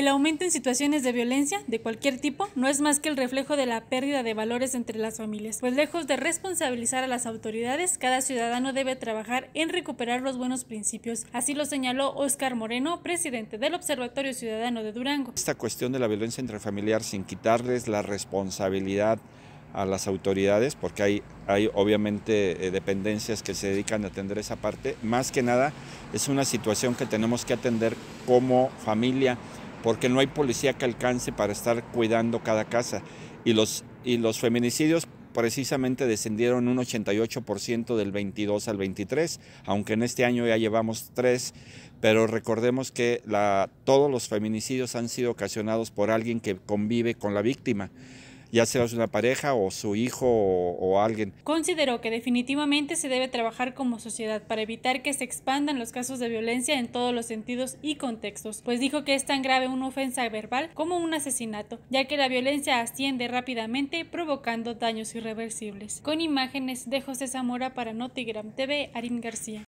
El aumento en situaciones de violencia de cualquier tipo no es más que el reflejo de la pérdida de valores entre las familias, pues lejos de responsabilizar a las autoridades, cada ciudadano debe trabajar en recuperar los buenos principios. Así lo señaló Óscar Moreno, presidente del Observatorio Ciudadano de Durango. Esta cuestión de la violencia intrafamiliar sin quitarles la responsabilidad a las autoridades, porque hay, obviamente eh, dependencias que se dedican a atender esa parte, más que nada es una situación que tenemos que atender como familia porque no hay policía que alcance para estar cuidando cada casa. Y los, y los feminicidios precisamente descendieron un 88% del 22 al 23, aunque en este año ya llevamos tres, pero recordemos que todos los feminicidios han sido ocasionados por alguien que convive con la víctima ya sea una pareja o su hijo o, alguien. Consideró que definitivamente se debe trabajar como sociedad para evitar que se expandan los casos de violencia en todos los sentidos y contextos, pues dijo que es tan grave una ofensa verbal como un asesinato, ya que la violencia asciende rápidamente provocando daños irreversibles. Con imágenes de José Zamora para Notigram TV, Arim García.